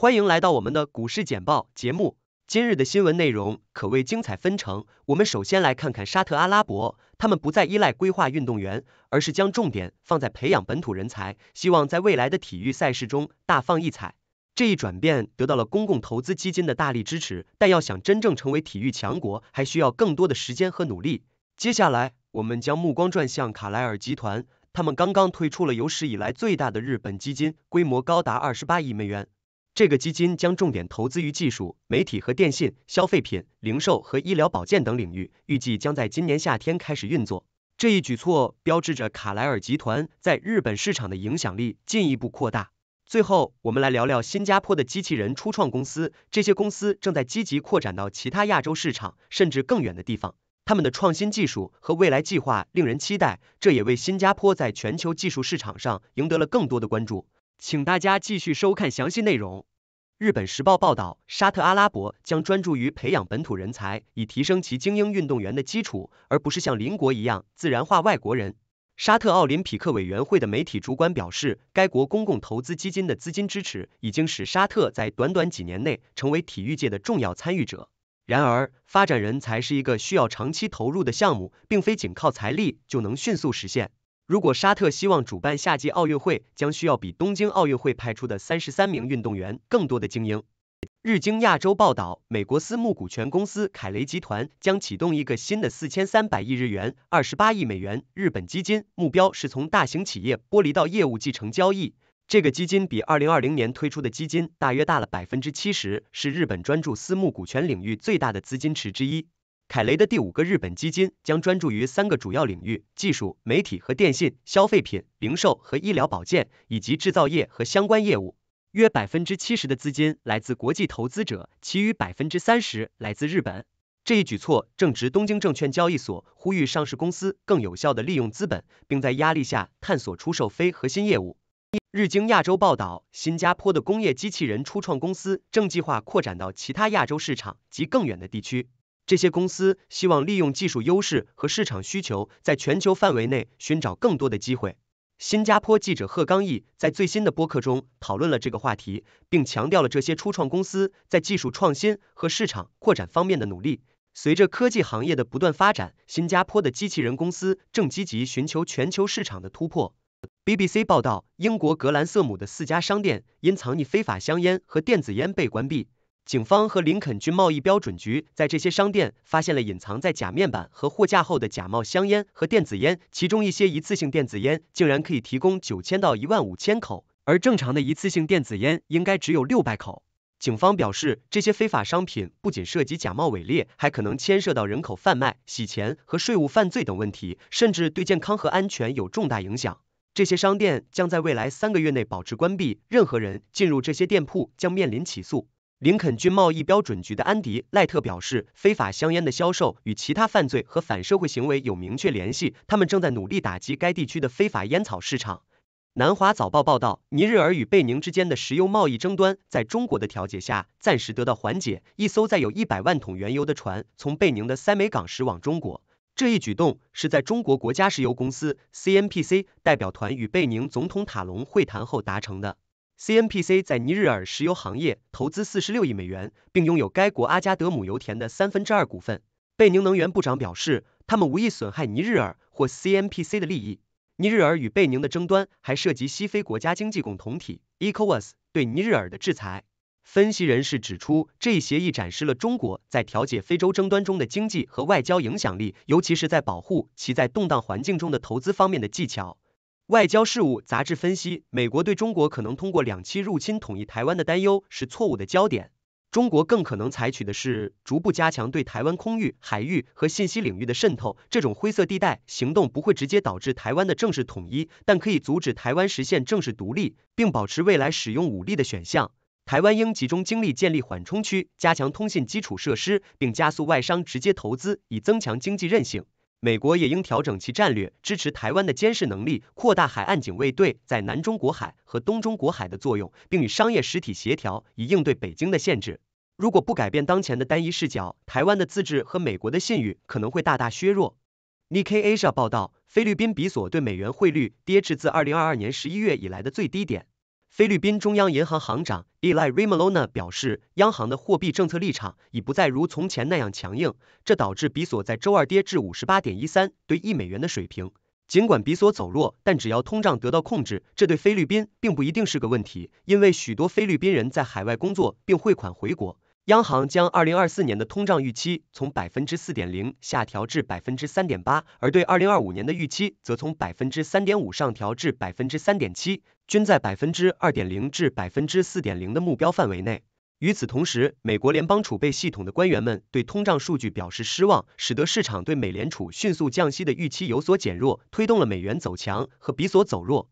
欢迎来到我们的股市简报节目。今日的新闻内容可谓精彩纷呈。我们首先来看看沙特阿拉伯，他们不再依赖规划运动员，而是将重点放在培养本土人才，希望在未来的体育赛事中大放异彩。这一转变得到了公共投资基金的大力支持，但要想真正成为体育强国，还需要更多的时间和努力。接下来，我们将目光转向卡莱尔集团，他们刚刚推出了有史以来最大的日本基金，规模高达二十八亿美元。这个基金将重点投资于技术、媒体和电信、消费品、零售和医疗保健等领域，预计将在今年夏天开始运作。这一举措标志着卡莱尔集团在日本市场的影响力进一步扩大。最后，我们来聊聊新加坡的机器人初创公司，这些公司正在积极扩展到其他亚洲市场，甚至更远的地方。他们的创新技术和未来计划令人期待，这也为新加坡在全球技术市场上赢得了更多的关注。请大家继续收看详细内容。日本时报报道，沙特阿拉伯将专注于培养本土人才，以提升其精英运动员的基础，而不是像邻国一样自然化外国人。沙特奥林匹克委员会的媒体主管表示，该国公共投资基金的资金支持已经使沙特在短短几年内成为体育界的重要参与者。然而，发展人才是一个需要长期投入的项目，并非仅靠财力就能迅速实现。如果沙特希望主办夏季奥运会，将需要比东京奥运会派出的三十三名运动员更多的精英。日经亚洲报道，美国私募股权公司凯雷集团将启动一个新的四千三百亿日元（二十八亿美元）日本基金，目标是从大型企业剥离到业务继承交易。这个基金比二零二零年推出的基金大约大了百分之七十，是日本专注私募股权领域最大的资金池之一。凯雷的第五个日本基金将专注于三个主要领域：技术、媒体和电信；消费品、零售和医疗保健；以及制造业和相关业务。约百分之七十的资金来自国际投资者，其余百分之三十来自日本。这一举措正值东京证券交易所呼吁上市公司更有效的利用资本，并在压力下探索出售非核心业务。日经亚洲报道，新加坡的工业机器人初创公司正计划扩展到其他亚洲市场及更远的地区。这些公司希望利用技术优势和市场需求，在全球范围内寻找更多的机会。新加坡记者贺刚毅在最新的播客中讨论了这个话题，并强调了这些初创公司在技术创新和市场扩展方面的努力。随着科技行业的不断发展，新加坡的机器人公司正积极寻求全球市场的突破。BBC 报道，英国格兰瑟姆的四家商店因藏匿非法香烟和电子烟被关闭。警方和林肯郡贸易标准局在这些商店发现了隐藏在假面板和货架后的假冒香烟和电子烟，其中一些一次性电子烟竟然可以提供九千到一万五千口，而正常的一次性电子烟应该只有六百口。警方表示，这些非法商品不仅涉及假冒伪劣，还可能牵涉到人口贩卖、洗钱和税务犯罪等问题，甚至对健康和安全有重大影响。这些商店将在未来三个月内保持关闭，任何人进入这些店铺将面临起诉。林肯军贸易标准局的安迪·赖特表示，非法香烟的销售与其他犯罪和反社会行为有明确联系。他们正在努力打击该地区的非法烟草市场。南华早报报道，尼日尔与贝宁之间的石油贸易争端在中国的调解下暂时得到缓解。一艘载有一百万桶原油的船从贝宁的塞梅港驶往中国，这一举动是在中国国家石油公司 （CNPC） 代表团与贝宁总统塔隆会谈后达成的。C N P C 在尼日尔石油行业投资四十六亿美元，并拥有该国阿加德姆油田的三分之二股份。贝宁能源部长表示，他们无意损害尼日尔或 C N P C 的利益。尼日尔与贝宁的争端还涉及西非国家经济共同体 （ECOWAS） 对尼日尔的制裁。分析人士指出，这一协议展示了中国在调解非洲争端中的经济和外交影响力，尤其是在保护其在动荡环境中的投资方面的技巧。外交事务杂志分析，美国对中国可能通过两栖入侵统一台湾的担忧是错误的焦点。中国更可能采取的是逐步加强对台湾空域、海域和信息领域的渗透，这种灰色地带行动不会直接导致台湾的正式统一，但可以阻止台湾实现正式独立，并保持未来使用武力的选项。台湾应集中精力建立缓冲区，加强通信基础设施，并加速外商直接投资，以增强经济韧性。美国也应调整其战略，支持台湾的监视能力，扩大海岸警卫队在南中国海和东中国海的作用，并与商业实体协调，以应对北京的限制。如果不改变当前的单一视角，台湾的自治和美国的信誉可能会大大削弱。Nik Asia 报道，菲律宾比索对美元汇率跌至自二零二二年十一月以来的最低点。菲律宾中央银行行长 Eli r i m o l o n a 表示，央行的货币政策立场已不再如从前那样强硬，这导致比索在周二跌至五十八点一三对一美元的水平。尽管比索走弱，但只要通胀得到控制，这对菲律宾并不一定是个问题，因为许多菲律宾人在海外工作并汇款回国。央行将2024年的通胀预期从百分之四点零下调至百分之三点八，而对2025年的预期则从百分之三点五上调至百分之三点七，均在百分之二点零至百分之四点零的目标范围内。与此同时，美国联邦储备系统的官员们对通胀数据表示失望，使得市场对美联储迅速降息的预期有所减弱，推动了美元走强和比索走弱。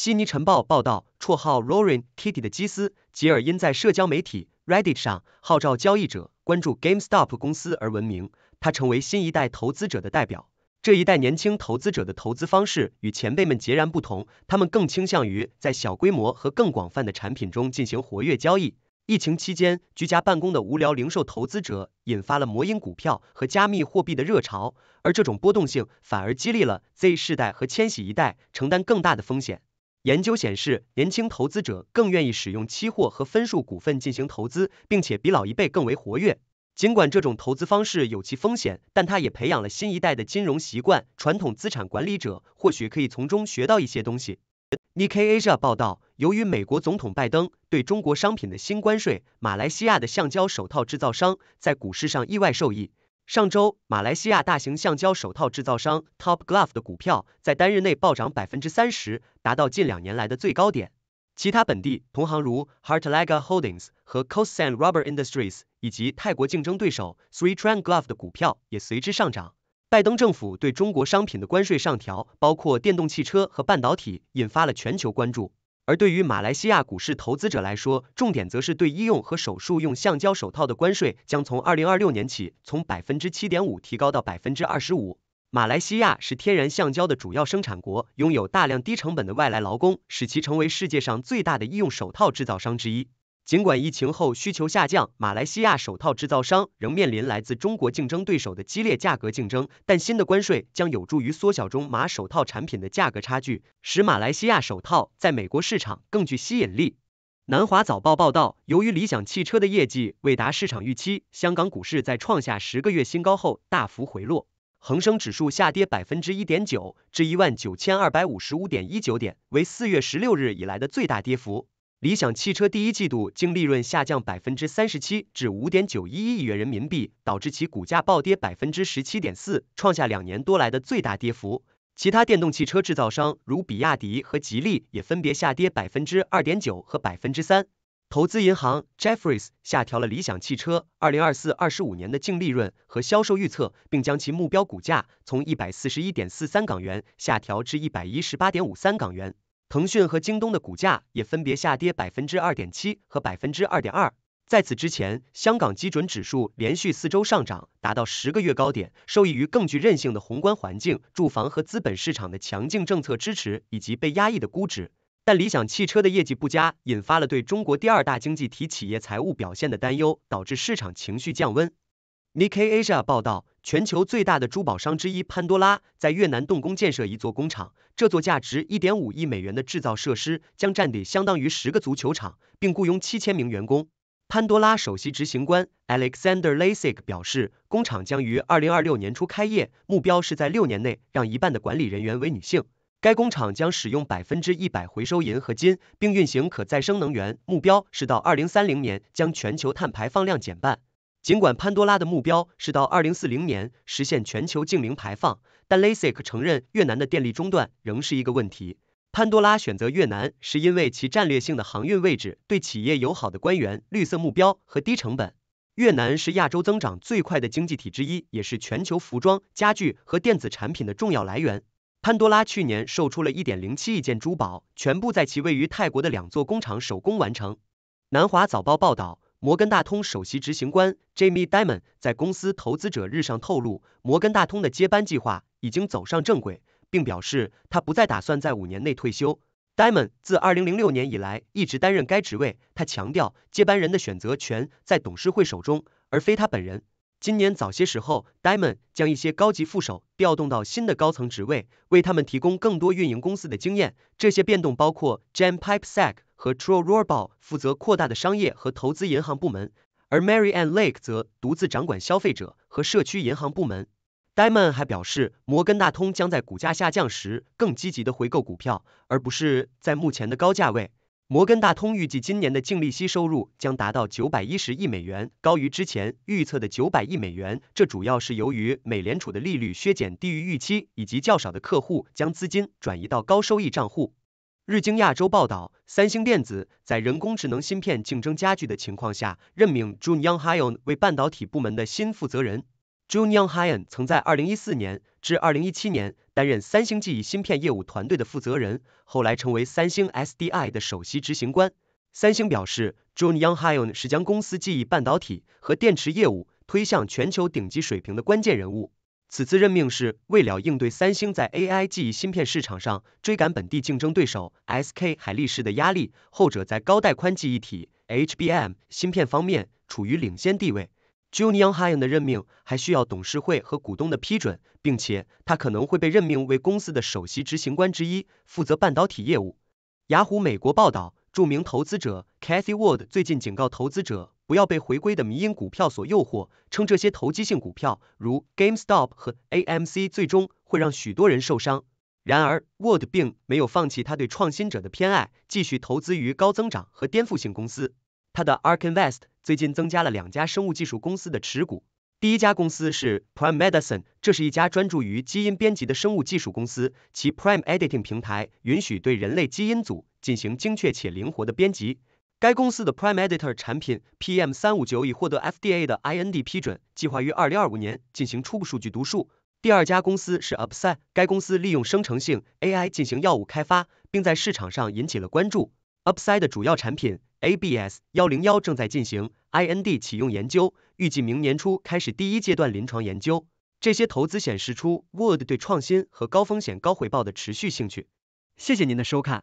悉尼晨报报道，绰号 r o a r i n g Kitty 的基斯·吉尔因在社交媒体 Reddit 上号召交易者关注 GameStop 公司而闻名。他成为新一代投资者的代表。这一代年轻投资者的投资方式与前辈们截然不同，他们更倾向于在小规模和更广泛的产品中进行活跃交易。疫情期间，居家办公的无聊零售投资者引发了魔音股票和加密货币的热潮，而这种波动性反而激励了 Z 世代和千禧一代承担更大的风险。研究显示，年轻投资者更愿意使用期货和分数股份进行投资，并且比老一辈更为活跃。尽管这种投资方式有其风险，但它也培养了新一代的金融习惯。传统资产管理者或许可以从中学到一些东西。Nik Asia 报道，由于美国总统拜登对中国商品的新关税，马来西亚的橡胶手套制造商在股市上意外受益。上周，马来西亚大型橡胶手套制造商 Top Glove 的股票在单日内暴涨百分之三十，达到近两年来的最高点。其他本地同行如 Hartlega Holdings 和 Coast Sand Rubber Industries 以及泰国竞争对手 Three t r a n Glove 的股票也随之上涨。拜登政府对中国商品的关税上调，包括电动汽车和半导体，引发了全球关注。而对于马来西亚股市投资者来说，重点则是对医用和手术用橡胶手套的关税将从2026年起从百分之七点五提高到百分之二十五。马来西亚是天然橡胶的主要生产国，拥有大量低成本的外来劳工，使其成为世界上最大的医用手套制造商之一。尽管疫情后需求下降，马来西亚手套制造商仍面临来自中国竞争对手的激烈价格竞争，但新的关税将有助于缩小中马手套产品的价格差距，使马来西亚手套在美国市场更具吸引力。南华早报报道，由于理想汽车的业绩未达市场预期，香港股市在创下十个月新高后大幅回落，恒生指数下跌百分之一点九，至一万九千二百五十五点一九点，为四月十六日以来的最大跌幅。理想汽车第一季度净利润下降百分之三十七，至五点九一亿元人民币，导致其股价暴跌百分之十七点四，创下两年多来的最大跌幅。其他电动汽车制造商如比亚迪和吉利也分别下跌百分之二点九和百分之三。投资银行 Jefferies 下调了理想汽车二零二四二十五年的净利润和销售预测，并将其目标股价从一百四十一点四三港元下调至一百一十八点五三港元。腾讯和京东的股价也分别下跌百分之二点七和百分之二点二。在此之前，香港基准指数连续四周上涨，达到十个月高点，受益于更具韧性的宏观环境、住房和资本市场的强劲政策支持以及被压抑的估值。但理想汽车的业绩不佳，引发了对中国第二大经济体企业财务表现的担忧，导致市场情绪降温。n i k k i Asia 报道，全球最大的珠宝商之一潘多拉在越南动工建设一座工厂。这座价值1.5亿美元的制造设施将占地相当于十个足球场，并雇佣7000名员工。潘多拉首席执行官 Alexander l a s i k 表示，工厂将于2026年初开业，目标是在六年内让一半的管理人员为女性。该工厂将使用百分之一百回收银和金，并运行可再生能源，目标是到2030年将全球碳排放量减半。尽管潘多拉的目标是到二零四零年实现全球净零排放，但 l a s i k 承认越南的电力中断仍是一个问题。潘多拉选择越南是因为其战略性的航运位置、对企业友好的官员、绿色目标和低成本。越南是亚洲增长最快的经济体之一，也是全球服装、家具和电子产品的重要来源。潘多拉去年售出了一点零七亿件珠宝，全部在其位于泰国的两座工厂手工完成。南华早报报道。摩根大通首席执行官 Jamie Dimon 在公司投资者日上透露，摩根大通的接班计划已经走上正轨，并表示他不再打算在五年内退休。Dimon 自2006年以来一直担任该职位。他强调，接班人的选择权在董事会手中，而非他本人。今年早些时候，Dimon 将一些高级副手调动到新的高层职位，为他们提供更多运营公司的经验。这些变动包括 j a m Pipesack。和 t r o r o r b a u 负责扩大的商业和投资银行部门，而 Mary Ann Lake 则独自掌管消费者和社区银行部门。Damon i d 还表示，摩根大通将在股价下降时更积极的回购股票，而不是在目前的高价位。摩根大通预计今年的净利息收入将达到九百一十亿美元，高于之前预测的九百亿美元。这主要是由于美联储的利率削减低于预期，以及较少的客户将资金转移到高收益账户。日经亚洲报道，三星电子在人工智能芯片竞争加剧的情况下，任命 Junyoung Hyun 为半导体部门的新负责人。Junyoung Hyun 曾在2014年至2017年担任三星记忆芯片业务团队的负责人，后来成为三星 S D I 的首席执行官。三星表示，Junyoung Hyun 是将公司记忆半导体和电池业务推向全球顶级水平的关键人物。此次任命是为了应对三星在 AI 记忆芯片市场上追赶本地竞争对手 SK 海力士的压力，后者在高带宽记忆体 （HBM） 芯片方面处于领先地位。Junhyung h n 的任命还需要董事会和股东的批准，并且他可能会被任命为公司的首席执行官之一，负责半导体业务。雅虎美国报道，著名投资者 c a t h y w o o d 最近警告投资者。不要被回归的迷因股票所诱惑，称这些投机性股票如 GameStop 和 AMC 最终会让许多人受伤。然而，Word 并没有放弃他对创新者的偏爱，继续投资于高增长和颠覆性公司。他的 Ark Invest 最近增加了两家生物技术公司的持股。第一家公司是 Prime Medicine，这是一家专注于基因编辑的生物技术公司，其 Prime Editing 平台允许对人类基因组进行精确且灵活的编辑。该公司的 Prime Editor 产品 PM 三五九已获得 FDA 的 IND 批准，计划于二零二五年进行初步数据读数。第二家公司是 Upside，该公司利用生成性 AI 进行药物开发，并在市场上引起了关注。Upside 的主要产品 ABS 幺零幺正在进行 IND 启用研究，预计明年初开始第一阶段临床研究。这些投资显示出 w o r d 对创新和高风险高回报的持续兴趣。谢谢您的收看。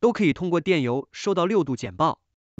都可以通过电邮收到六度简报。